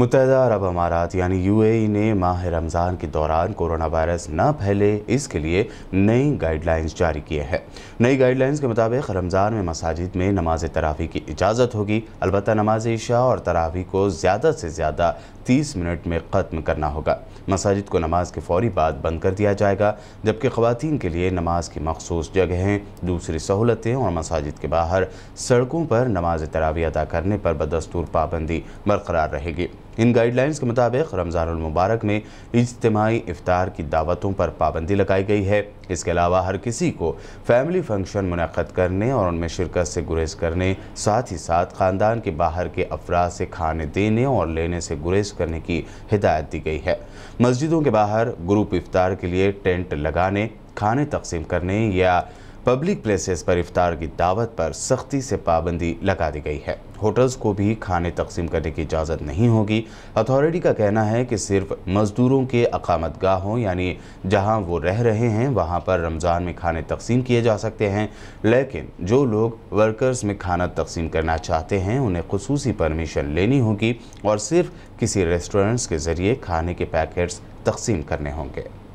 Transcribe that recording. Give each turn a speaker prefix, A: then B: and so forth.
A: मुतहदा अरब अमारात यानी यूएई ने माह रमज़ान के दौरान कोरोना वायरस न फैले इसके लिए नई गाइडलाइंस जारी किए हैं नई गाइडलाइंस के मुताबिक रमज़ान में मसाजिद में नमाज तरावी की इजाज़त होगी अलबत् नमाज ईशा और तरावी को ज़्यादा से ज़्यादा तीस मिनट में ख़त्म करना होगा मसाजिद को नमाज के फौरी बाद बंद कर दिया जाएगा जबकि खुवान के लिए नमाज की मखसूस जगहें दूसरी सहूलतें और मसाजिद के बाहर सड़कों पर नमाज तरावी अदा करने पर बदस्तूर पाबंदी बरकरार रहेगी इन गाइडलाइंस के मुताबिक रमज़ानमबारक में इज्तमाही इफ्तार की दावतों पर पाबंदी लगाई गई है इसके अलावा हर किसी को फैमिली फंक्शन मुनद करने और उनमें शिरकत से गुरेज करने साथ ही साथ ख़ानदान के बाहर के अफराद से खाने देने और लेने से गुरेज करने की हिदायत दी गई है मस्जिदों के बाहर ग्रुप इफ्तार के लिए टेंट लगाने खाने तकसीम करने या पब्लिक प्लेसेस पर इफ्तार की दावत पर सख्ती से पाबंदी लगा दी गई है होटल्स को भी खाने तकसीम करने की इजाज़त नहीं होगी अथॉरिटी का कहना है कि सिर्फ मज़दूरों के अकामत गाहों यानी जहां वो रह रहे हैं वहां पर रमज़ान में खाने तकसीम किए जा सकते हैं लेकिन जो लोग वर्कर्स में खाना तकसीम करना चाहते हैं उन्हें खसूस परमिशन लेनी होगी और सिर्फ किसी रेस्टोरेंट्स के ज़रिए खाने के पैकेट्स तकसीम करने होंगे